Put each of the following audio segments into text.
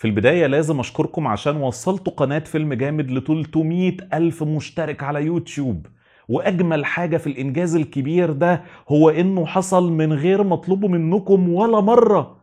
في البداية لازم أشكركم عشان وصلتوا قناة فيلم جامد ل 300 ألف مشترك على يوتيوب وأجمل حاجة في الإنجاز الكبير ده هو إنه حصل من غير مطلوب منكم ولا مرة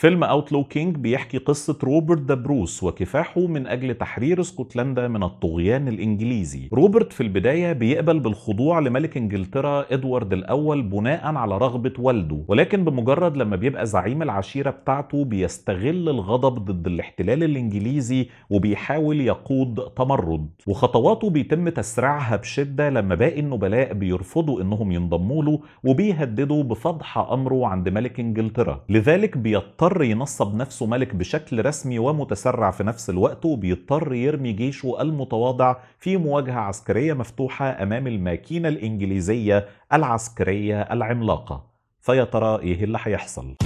فيلم اوتلو كينج بيحكي قصة روبرت بروس وكفاحه من أجل تحرير اسكتلندا من الطغيان الإنجليزي روبرت في البداية بيقبل بالخضوع لملك إنجلترا إدوارد الأول بناء على رغبة والده ولكن بمجرد لما بيبقى زعيم العشيرة بتاعته بيستغل الغضب ضد الاحتلال الإنجليزي وبيحاول يقود تمرد وخطواته بيتم تسريعها بشدة لما باقي النبلاء بيرفضوا إنهم ينضموا له وبيهددوا بفضح أمره عند ملك إنجلترا لذلك بيضطر بيضطر ينصب نفسه ملك بشكل رسمي ومتسرع في نفس الوقت وبيضطر يرمي جيشه المتواضع في مواجهة عسكرية مفتوحة أمام الماكينة الإنجليزية العسكرية العملاقة فيا ترى إيه اللي هيحصل؟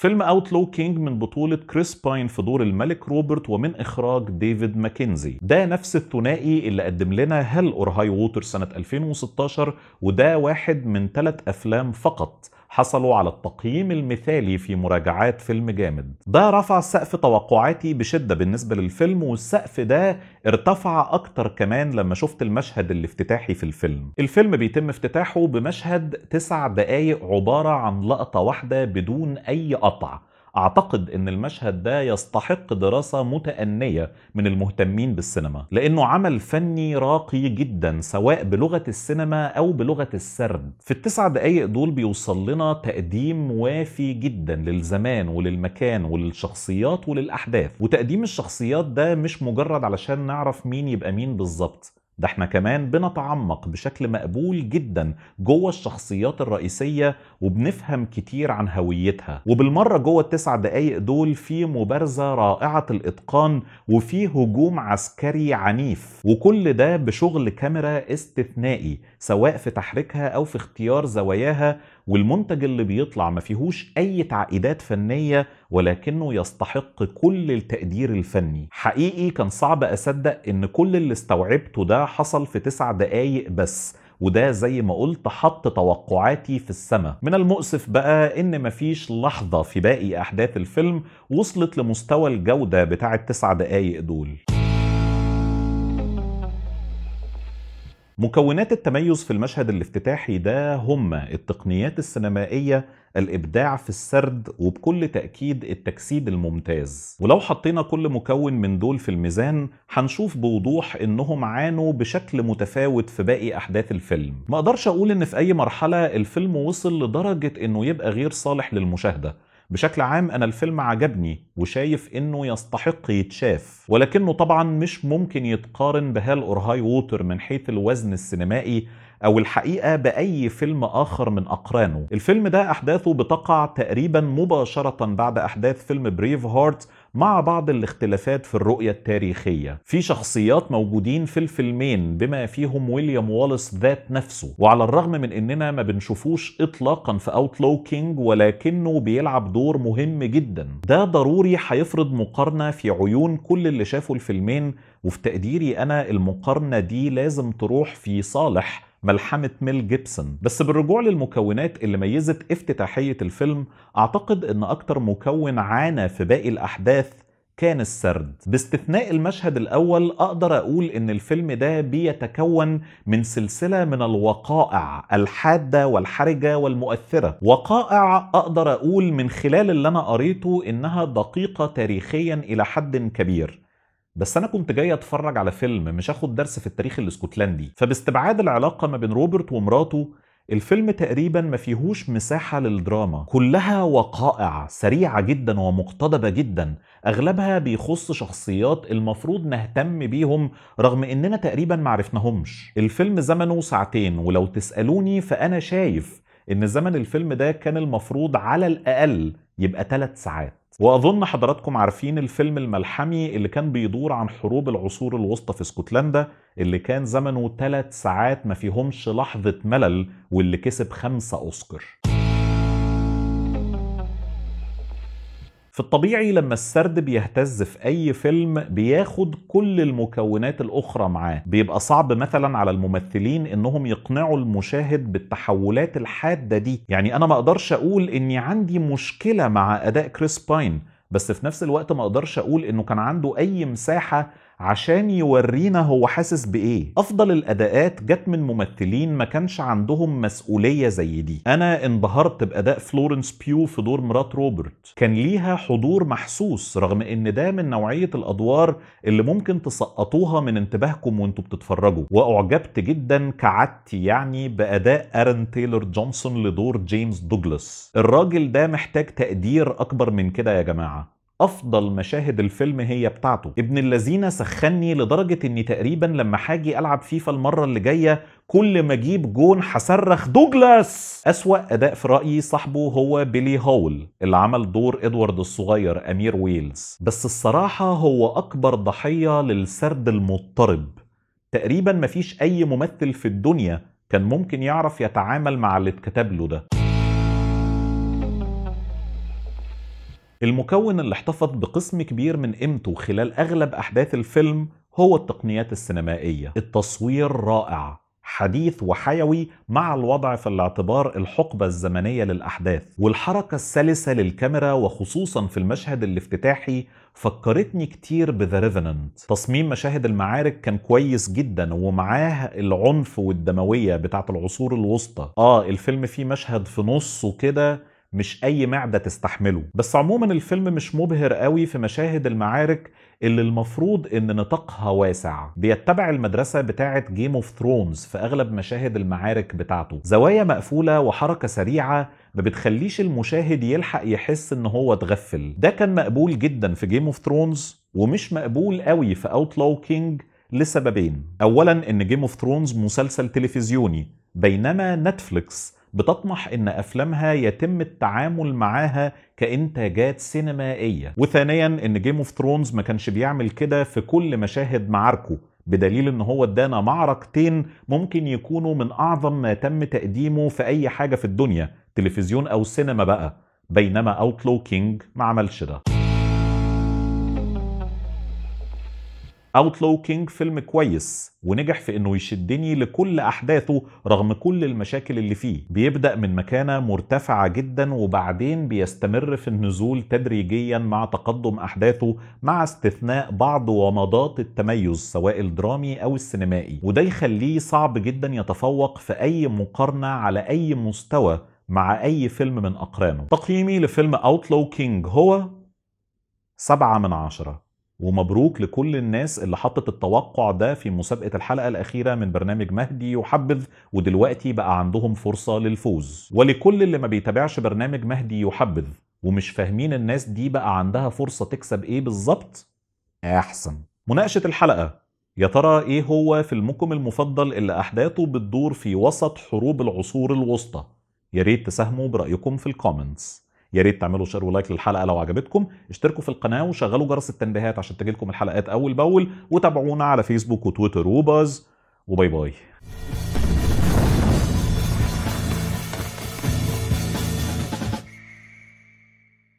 فيلم اوتلو كينج من بطولة كريس باين في دور الملك روبرت ومن إخراج ديفيد ماكنزي ده نفس الثنائي اللي قدم لنا هل أور هاي ووتر سنة 2016 وده واحد من ثلاث أفلام فقط حصلوا على التقييم المثالي في مراجعات فيلم جامد ده رفع سقف توقعاتي بشدة بالنسبة للفيلم والسقف ده ارتفع أكتر كمان لما شفت المشهد الافتتاحي في الفيلم الفيلم بيتم افتتاحه بمشهد تسع دقايق عبارة عن لقطة واحدة بدون أي قطع اعتقد ان المشهد ده يستحق دراسة متأنية من المهتمين بالسينما لانه عمل فني راقي جدا سواء بلغة السينما او بلغة السرد في التسع دقايق دول بيوصل لنا تقديم وافي جدا للزمان وللمكان وللشخصيات وللاحداث وتقديم الشخصيات ده مش مجرد علشان نعرف مين يبقى مين بالظبط ده احنا كمان بنتعمق بشكل مقبول جدا جوه الشخصيات الرئيسية وبنفهم كتير عن هويتها وبالمرة جوه التسع دقايق دول في مبارزة رائعة الإتقان وفي هجوم عسكري عنيف وكل ده بشغل كاميرا استثنائي سواء في تحريكها او في اختيار زواياها والمنتج اللي بيطلع ما فيهوش اي تعقيدات فنيه ولكنه يستحق كل التقدير الفني حقيقي كان صعب اصدق ان كل اللي استوعبته ده حصل في تسع دقايق بس وده زي ما قلت حط توقعاتي في السماء من المؤسف بقى ان مفيش لحظة في باقي احداث الفيلم وصلت لمستوى الجودة بتاع التسع دقايق دول مكونات التميز في المشهد الافتتاحي ده هم التقنيات السينمائية الإبداع في السرد وبكل تأكيد التجسيد الممتاز ولو حطينا كل مكون من دول في الميزان هنشوف بوضوح إنهم عانوا بشكل متفاوت في باقي أحداث الفيلم ما أقدرش أقول إن في أي مرحلة الفيلم وصل لدرجة إنه يبقى غير صالح للمشاهدة بشكل عام انا الفيلم عجبني وشايف انه يستحق يتشاف ولكنه طبعا مش ممكن يتقارن بهال اور هاي ووتر من حيث الوزن السينمائي او الحقيقه باي فيلم اخر من اقرانه الفيلم ده احداثه بتقع تقريبا مباشره بعد احداث فيلم بريف هارت مع بعض الاختلافات في الرؤية التاريخية في شخصيات موجودين في الفيلمين بما فيهم ويليام والس ذات نفسه وعلى الرغم من اننا ما بنشوفوش اطلاقا في اوتلو كينج ولكنه بيلعب دور مهم جدا ده ضروري هيفرض مقارنة في عيون كل اللي شافوا الفيلمين وفي تقديري انا المقارنة دي لازم تروح في صالح ملحمة ميل جيبسون بس بالرجوع للمكونات اللي ميزت افتتاحية الفيلم أعتقد أن أكتر مكون عانى في باقي الأحداث كان السرد باستثناء المشهد الأول أقدر أقول إن الفيلم ده بيتكون من سلسلة من الوقائع الحادة والحرجة والمؤثرة وقائع أقدر أقول من خلال اللي أنا قريته إنها دقيقة تاريخيا إلى حد كبير بس انا كنت جاي اتفرج على فيلم مش اخد درس في التاريخ الاسكتلندي فباستبعاد العلاقه ما بين روبرت ومراته الفيلم تقريبا ما فيهوش مساحة للدراما كلها وقائع سريعة جدا ومقتضبة جدا أغلبها بيخص شخصيات المفروض نهتم بيهم رغم إننا تقريبا معرفناهمش الفيلم زمنه ساعتين ولو تسألوني فأنا شايف إن زمن الفيلم ده كان المفروض على الأقل يبقى ثلاث ساعات واظن حضراتكم عارفين الفيلم الملحمي اللي كان بيدور عن حروب العصور الوسطى في اسكتلندا اللي كان زمنه 3 ساعات ما فيهمش لحظه ملل واللي كسب خمسة اوسكار في الطبيعي لما السرد بيهتز في اي فيلم بياخد كل المكونات الاخرى معاه بيبقى صعب مثلا على الممثلين انهم يقنعوا المشاهد بالتحولات الحاده دي يعني انا ما اقدرش اقول اني عندي مشكله مع اداء كريس باين بس في نفس الوقت ما اقدرش اقول انه كان عنده اي مساحه عشان يورينا هو حاسس بايه افضل الاداءات جت من ممثلين ما كانش عندهم مسؤوليه زي دي انا انبهرت باداء فلورنس بيو في دور مرات روبرت كان ليها حضور محسوس رغم ان ده من نوعيه الادوار اللي ممكن تسقطوها من انتباهكم وانتوا بتتفرجوا واعجبت جدا كعادتي يعني باداء ارن تايلور جونسون لدور جيمس دوجلاس الراجل ده محتاج تقدير اكبر من كده يا جماعه افضل مشاهد الفيلم هي بتاعته ابن اللذينه سخني لدرجه اني تقريبا لما حاجي العب فيفا المره اللي جايه كل ما اجيب جون هصرخ دوجلاس اسوا اداء في رايي صاحبه هو بيلي هول اللي عمل دور ادوارد الصغير امير ويلز بس الصراحه هو اكبر ضحيه للسرد المضطرب تقريبا مفيش اي ممثل في الدنيا كان ممكن يعرف يتعامل مع اللي اتكتب له ده المكون اللي احتفظ بقسم كبير من قيمته خلال أغلب أحداث الفيلم هو التقنيات السينمائية التصوير رائع حديث وحيوي مع الوضع في الاعتبار الحقبة الزمنية للأحداث والحركة السلسة للكاميرا وخصوصا في المشهد الافتتاحي فكرتني كتير بذا ريفننت تصميم مشاهد المعارك كان كويس جدا ومعاه العنف والدموية بتاعة العصور الوسطى اه الفيلم فيه مشهد في نصه كده مش اي معدة تستحمله بس عموما الفيلم مش مبهر قوي في مشاهد المعارك اللي المفروض ان نطاقها واسع بيتبع المدرسة بتاعة جيم اوف ثرونز في اغلب مشاهد المعارك بتاعته زوايا مقفولة وحركة سريعة ما بتخليش المشاهد يلحق يحس ان هو اتغفل ده كان مقبول جدا في جيم اوف ثرونز ومش مقبول قوي في اوتلاو كينج لسببين اولا ان جيم اوف ثرونز مسلسل تلفزيوني بينما نتفليكس بتطمح ان افلامها يتم التعامل معاها كانتاجات سينمائيه وثانيا ان جيم اوف ثرونز ما كانش بيعمل كده في كل مشاهد معاركه بدليل ان هو ادانا معركتين ممكن يكونوا من اعظم ما تم تقديمه في اي حاجه في الدنيا تلفزيون او سينما بقى بينما اوتلو كينج ما عملش ده اوتلو كينج فيلم كويس ونجح في انه يشدني لكل احداثه رغم كل المشاكل اللي فيه بيبدا من مكانه مرتفعه جدا وبعدين بيستمر في النزول تدريجيا مع تقدم احداثه مع استثناء بعض ومضات التميز سواء الدرامي او السينمائي وده يخليه صعب جدا يتفوق في اي مقارنه على اي مستوى مع اي فيلم من اقرانه تقييمي لفيلم اوتلو كينج هو 7 من عشرة ومبروك لكل الناس اللي حطت التوقع ده في مسابقة الحلقة الأخيرة من برنامج مهدي يحبذ ودلوقتي بقى عندهم فرصة للفوز ولكل اللي ما بيتابعش برنامج مهدي يحبذ ومش فاهمين الناس دي بقى عندها فرصة تكسب ايه بالظبط احسن مناقشة الحلقة يا ترى ايه هو فيلمكم المفضل اللي احداثه بتدور في وسط حروب العصور الوسطى يا ريت تساهموا برايكم في الكومنتس يا ريت تعملوا شير ولايك للحلقه لو عجبتكم اشتركوا في القناه وشغلوا جرس التنبيهات عشان تجيلكم الحلقات اول باول وتابعونا على فيسبوك وتويتر وباز وباي باي